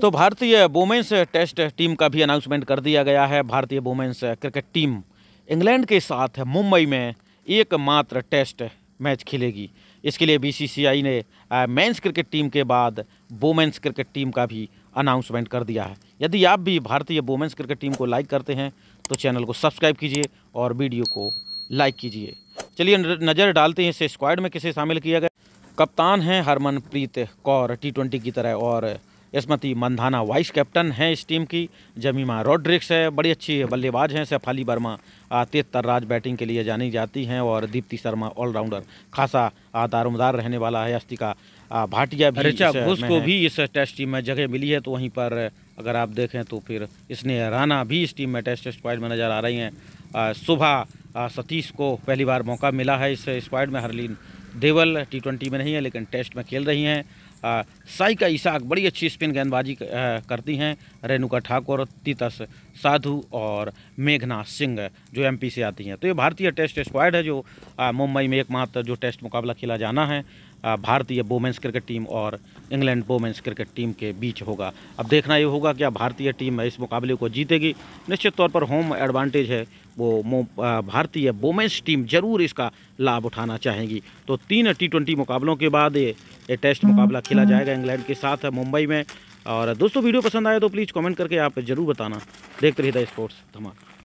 तो भारतीय women's test team का भी अनाउंसमेंट कर दिया गया है भारतीय वोमेंस क्रिकेट टीम इंग्लैंड के साथ मुंबई में एकमात्र टेस्ट मैच खेलेगी इसके लिए बीसीसीआई ने मेंस क्रिकेट टीम के बाद वोमेंस क्रिकेट टीम का भी अनाउंसमेंट कर दिया है यदि आप भी भारतीय वोमेंस क्रिकेट टीम को लाइक करते हैं तो चैनल को सब्सक्राइब कीजिए और वीडियो को लाइक कीजिए चलिए नज़र डालते हैं इसे स्क्वाड में किसे शामिल किया गया कप्तान हैं हरमनप्रीत कौर टी ट्वेंटी की तरह और यशमती मंधाना वाइस कैप्टन हैं इस टीम की जमीमा रॉड्रिक्स है बड़ी अच्छी बल्लेबाज हैं सैफ वर्मा तेज तर्राज बैटिंग के लिए जानी जाती हैं और दीप्ति शर्मा ऑलराउंडर खासा दारोमदार रहने वाला है अस्तिका भाटिया भी रिचा घोष को भी इस टेस्ट टीम में जगह मिली है तो वहीं पर अगर आप देखें तो फिर इसने राना भी इस टीम में टेस्ट स्क्वाइड में नज़र आ रही हैं सुबह सतीश को पहली बार मौका मिला है इस स्क्वाइड में हरलीन देवल टी ट्वेंटी में नहीं है लेकिन टेस्ट में खेल रही हैं साइका ईसाक बड़ी अच्छी स्पिन गेंदबाजी करती हैं रेणुका ठाकुर तीतस साधु और मेघना सिंह जो एमपी से आती हैं तो ये भारतीय टेस्ट स्क्वाड है जो मुंबई में एकमात्र जो टेस्ट मुकाबला खेला जाना है भारतीय वोमेंस क्रिकेट टीम और इंग्लैंड वोमेंस क्रिकेट टीम के बीच होगा अब देखना ये होगा क्या भारतीय टीम इस मुकाबले को जीतेगी निश्चित तौर पर होम एडवांटेज है वो भारतीय वोमेंस टीम जरूर इसका लाभ उठाना चाहेंगी तो तीन टी मुकाबलों के बाद ये, ये टेस्ट मुकाबला खेला हम्म। जाएगा इंग्लैंड के साथ मुंबई में और दोस्तों वीडियो पसंद आया तो प्लीज़ कमेंट करके आप ज़रूर बताना देखते रहिए स्पोर्ट्स धमाका